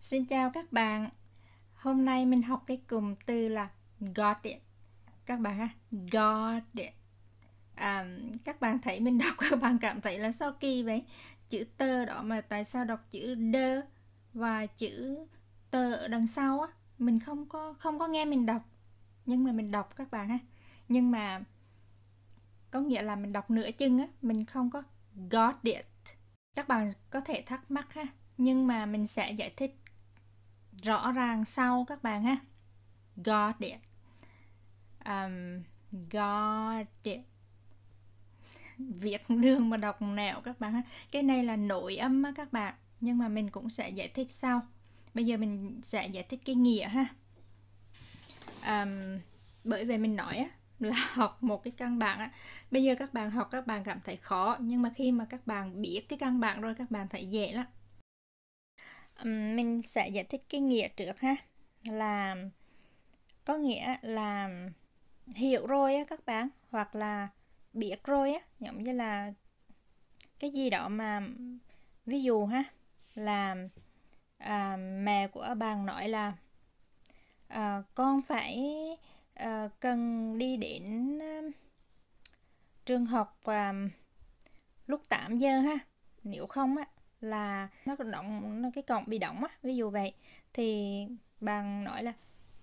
Xin chào các bạn Hôm nay mình học cái cụm từ là got it Các bạn ha, got it à, Các bạn thấy mình đọc các bạn cảm thấy là sao kỳ vậy Chữ tơ đó mà tại sao đọc chữ đơ và chữ tơ ở đằng sau á Mình không có không có nghe mình đọc Nhưng mà mình đọc các bạn ha Nhưng mà có nghĩa là mình đọc nửa chân á Mình không có got it Các bạn có thể thắc mắc ha Nhưng mà mình sẽ giải thích rõ ràng sau các bạn ha got it um, got it việc đường mà đọc nẻo các bạn ha cái này là nội âm á các bạn nhưng mà mình cũng sẽ giải thích sau bây giờ mình sẽ giải thích cái nghĩa ha um, bởi vì mình nói á, là học một cái căn bản á. bây giờ các bạn học các bạn cảm thấy khó nhưng mà khi mà các bạn biết cái căn bản rồi các bạn thấy dễ lắm mình sẽ giải thích cái nghĩa trước ha là có nghĩa là hiểu rồi á các bạn hoặc là biết rồi á giống như là cái gì đó mà ví dụ ha là à, mẹ của bạn nói là à, con phải à, cần đi đến à, trường học à, lúc 8 giờ ha nếu không á là nó động nó cái cọng bị động á ví dụ vậy thì bạn nói là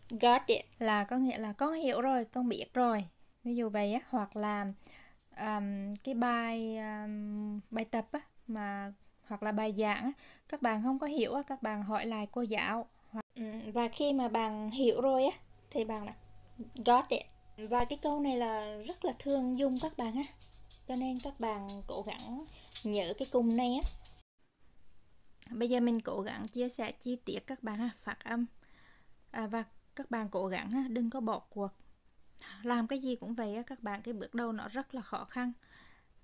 got it là có nghĩa là con hiểu rồi con biết rồi ví dụ vậy á hoặc là um, cái bài um, bài tập á mà hoặc là bài giảng á các bạn không có hiểu á các bạn hỏi lại cô giáo hoặc... và khi mà bạn hiểu rồi á thì bạn là got it và cái câu này là rất là thương dung các bạn á cho nên các bạn cố gắng nhớ cái cung này á bây giờ mình cố gắng chia sẻ chi tiết các bạn ha, phát âm à, và các bạn cố gắng đừng có bỏ cuộc làm cái gì cũng vậy các bạn cái bước đầu nó rất là khó khăn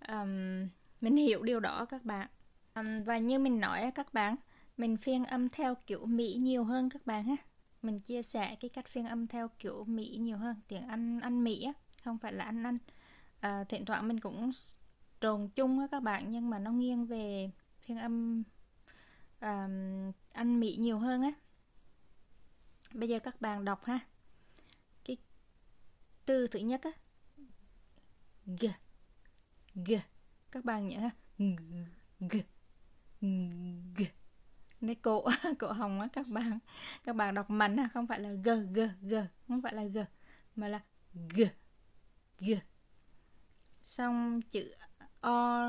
um, mình hiểu điều đó các bạn um, và như mình nói các bạn mình phiên âm theo kiểu mỹ nhiều hơn các bạn ha mình chia sẻ cái cách phiên âm theo kiểu mỹ nhiều hơn tiếng anh anh mỹ không phải là anh anh à, thỉnh thoảng mình cũng trồn chung các bạn nhưng mà nó nghiêng về phiên âm um, ăn mì nhiều hơn á bây giờ các bạn đọc ha cái từ thứ nhất á g g các bạn nhớ ha g g g nơi cổ cổ hồng á các bạn các bạn đọc mạnh ha không phải là g g g không phải là g mà là g g xong chữ o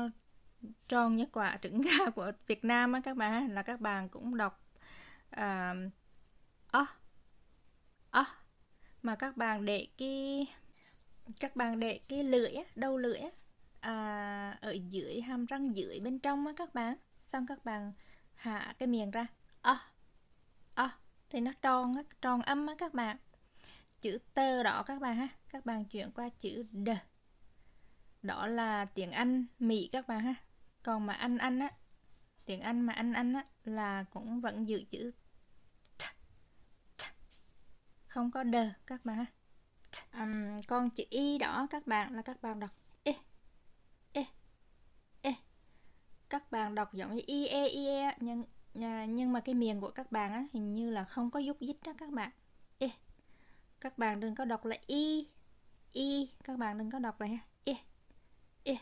tròn như quả trứng gà của Việt Nam á các bạn là các bạn cũng đọc à, ơ uh, ơ oh, oh. mà các bạn để cái các bạn để cái lưỡi á, đầu lưỡi á, à, ở dưới hàm răng dưới bên trong á các bạn xong các bạn hạ cái miệng ra ơ oh, ơ oh, thì nó tròn á, tròn âm á các bạn chữ tơ đỏ các bạn ha các bạn chuyển qua chữ d đó là tiếng Anh Mỹ các bạn ha còn mà anh anh á tiếng anh mà anh anh á là cũng vẫn giữ chữ t, t, không có đờ các bạn ha um, còn chữ y đỏ các bạn là các bạn đọc e e e các bạn đọc giống như i e i e nhưng à, nhưng mà cái miệng của các bạn á hình như là không có dục dích đó các bạn e các bạn đừng có đọc là y y các bạn đừng có đọc vậy ha e e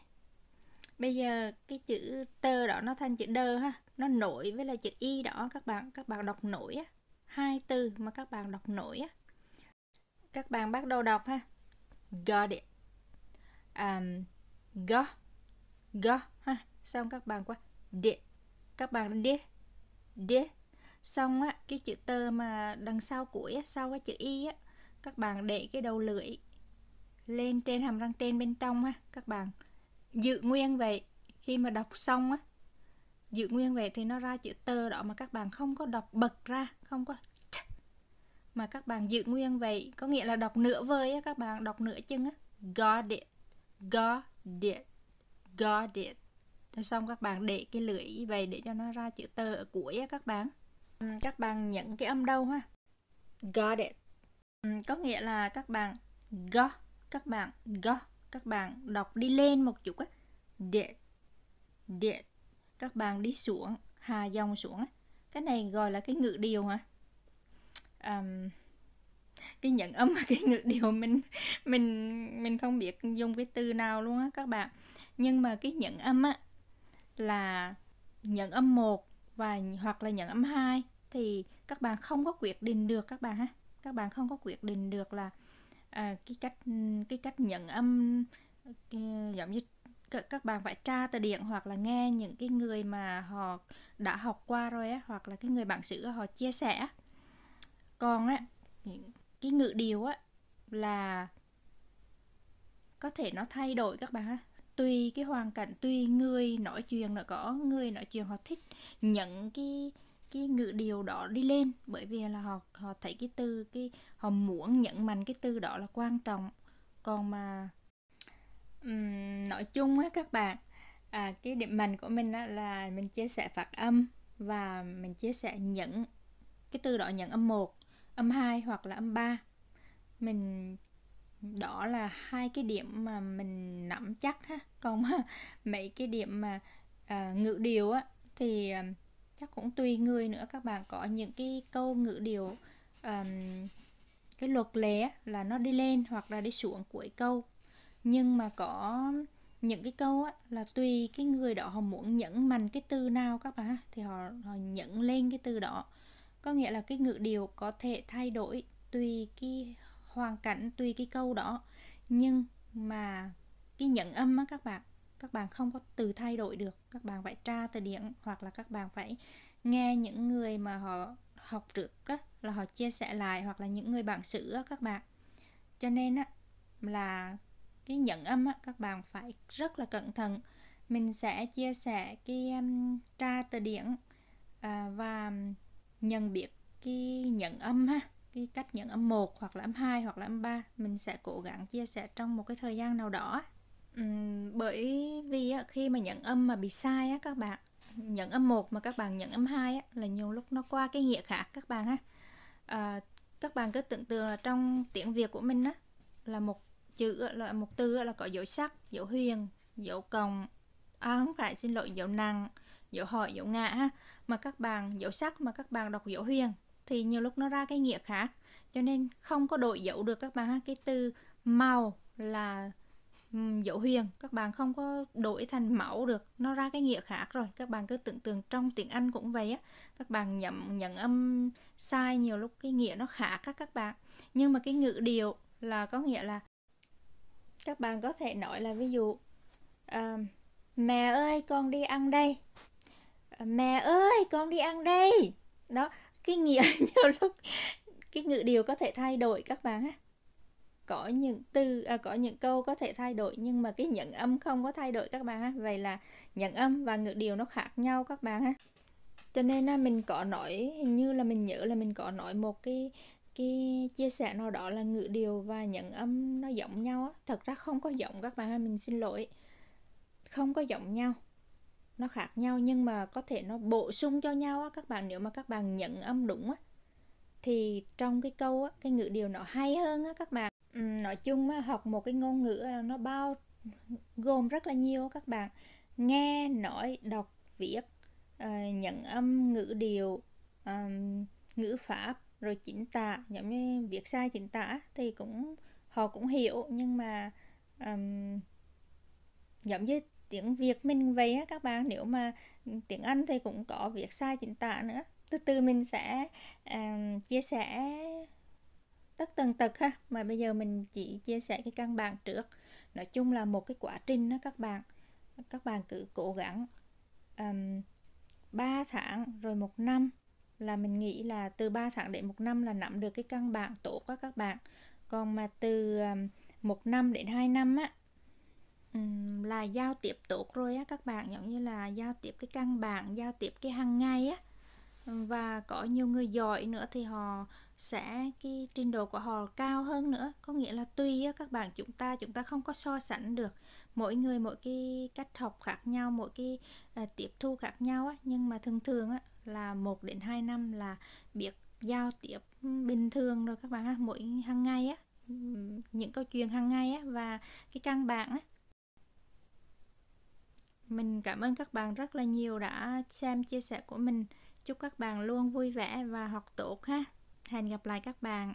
bây giờ cái chữ tơ đó nó thành chữ đơ ha nó nổi với là chữ y đó các bạn các bạn đọc nổi á hai từ mà các bạn đọc nổi á các bạn bắt đầu đọc ha got it um, go go ha xong các bạn qua did các bạn did did xong á cái chữ tơ mà đằng sau cuối á, sau cái chữ y á các bạn để cái đầu lưỡi lên trên hàm răng trên bên trong ha các bạn giữ nguyên vậy khi mà đọc xong á giữ nguyên vậy thì nó ra chữ tơ đó mà các bạn không có đọc bật ra không có mà các bạn giữ nguyên vậy có nghĩa là đọc nửa vời á các bạn đọc nửa chân á got it got it got it Thế xong các bạn để cái lưỡi như vậy để cho nó ra chữ tơ ở cuối á các bạn các bạn nhận cái âm đâu ha got it có nghĩa là các bạn go các bạn go các bạn đọc đi lên một chút á điện điện các bạn đi xuống hà dòng xuống á cái này gọi là cái ngữ điều hả um, cái nhận âm và cái ngữ điều mình mình mình không biết dùng cái từ nào luôn á các bạn nhưng mà cái nhận âm á là nhận âm một và hoặc là nhận âm 2 thì các bạn không có quyết định được các bạn ha các bạn không có quyết định được là à, cái cách cái cách nhận âm cái, giống như các, các bạn phải tra từ điển hoặc là nghe những cái người mà họ đã học qua rồi á hoặc là cái người bản xứ họ chia sẻ còn á cái ngữ điệu á là có thể nó thay đổi các bạn ha tùy cái hoàn cảnh tùy người nói chuyện là có người nói chuyện họ thích nhận cái cái ngữ điệu đó đi lên bởi vì là họ họ thấy cái từ cái họ muốn nhận mạnh cái từ đó là quan trọng còn mà um, nói chung á các bạn à, cái điểm mạnh của mình á, là mình chia sẻ phát âm và mình chia sẻ nhận cái từ đó nhận âm 1, âm 2 hoặc là âm 3 mình đó là hai cái điểm mà mình nắm chắc ha còn mấy cái điểm mà à, ngữ điều á thì à, chắc cũng tùy người nữa các bạn có những cái câu ngữ điệu um, cái luật lệ là nó đi lên hoặc là đi xuống cuối câu nhưng mà có những cái câu á, là tùy cái người đó họ muốn nhấn mạnh cái từ nào các bạn thì họ họ nhấn lên cái từ đó có nghĩa là cái ngữ điệu có thể thay đổi tùy cái hoàn cảnh tùy cái câu đó nhưng mà cái nhận âm á các bạn các bạn không có từ thay đổi được các bạn phải tra từ điển hoặc là các bạn phải nghe những người mà họ học trước đó, là họ chia sẻ lại hoặc là những người bạn sử các bạn cho nên á là cái nhận âm á, các bạn phải rất là cẩn thận mình sẽ chia sẻ cái um, tra từ điển à, và nhận biết cái nhận âm ha cái cách nhận âm 1 hoặc là âm 2 hoặc là âm 3 mình sẽ cố gắng chia sẻ trong một cái thời gian nào đó bởi vì á, khi mà nhận âm mà bị sai á các bạn nhận âm một mà các bạn nhận âm hai á là nhiều lúc nó qua cái nghĩa khác các bạn ha à, các bạn cứ tưởng tượng là trong tiếng việt của mình á là một chữ là một từ là có dấu sắc dấu huyền dấu cộng à không phải xin lỗi dấu nặng dấu hỏi dấu ngã ha mà các bạn dấu sắc mà các bạn đọc dấu huyền thì nhiều lúc nó ra cái nghĩa khác cho nên không có đổi dấu được các bạn ha cái từ màu là dấu huyền các bạn không có đổi thành mẫu được nó ra cái nghĩa khác rồi các bạn cứ tưởng tượng trong tiếng anh cũng vậy á các bạn nhận nhận âm sai nhiều lúc cái nghĩa nó khác các các bạn nhưng mà cái ngữ điệu là có nghĩa là các bạn có thể nói là ví dụ uh, mẹ ơi con đi ăn đây à, mẹ ơi con đi ăn đây đó cái nghĩa nhiều lúc cái ngữ điệu có thể thay đổi các bạn á có những từ à, có những câu có thể thay đổi nhưng mà cái nhận âm không có thay đổi các bạn ha vậy là nhận âm và ngữ điệu nó khác nhau các bạn ha cho nên là mình có nói hình như là mình nhớ là mình có nói một cái cái chia sẻ nào đó là ngữ điệu và nhận âm nó giống nhau á thật ra không có giống các bạn ha mình xin lỗi không có giống nhau nó khác nhau nhưng mà có thể nó bổ sung cho nhau á các bạn nếu mà các bạn nhận âm đúng á thì trong cái câu á cái ngữ điệu nó hay hơn á các bạn nói chung học một cái ngôn ngữ nó bao gồm rất là nhiều các bạn nghe nói đọc viết ờ, nhận âm ngữ điệu ngữ pháp rồi chính tả giống như viết sai chính tả thì cũng họ cũng hiểu nhưng mà um, giống như tiếng Việt mình vậy á các bạn nếu mà tiếng Anh thì cũng có việc sai chính tả nữa từ từ mình sẽ um, chia sẻ các tần tật ha mà bây giờ mình chỉ chia sẻ cái căn bản trước nói chung là một cái quá trình đó các bạn các bạn cứ cố gắng um, 3 tháng rồi một năm là mình nghĩ là từ 3 tháng đến một năm là nắm được cái căn bản tổ đó các bạn còn mà từ một năm đến 2 năm á là giao tiếp tốt rồi á các bạn giống như là giao tiếp cái căn bản giao tiếp cái hàng ngày á và có nhiều người giỏi nữa thì họ sẽ cái trình độ của họ cao hơn nữa có nghĩa là tùy các bạn chúng ta chúng ta không có so sánh được mỗi người mỗi cái cách học khác nhau mỗi cái uh, tiếp thu khác nhau ấy. nhưng mà thường thường á là 1 đến 2 năm là biết giao tiếp bình thường rồi các bạn ha mỗi hàng ngày á những câu chuyện hàng ngày á và cái căn bản á mình cảm ơn các bạn rất là nhiều đã xem chia sẻ của mình chúc các bạn luôn vui vẻ và học tốt ha hẹn gặp lại các bạn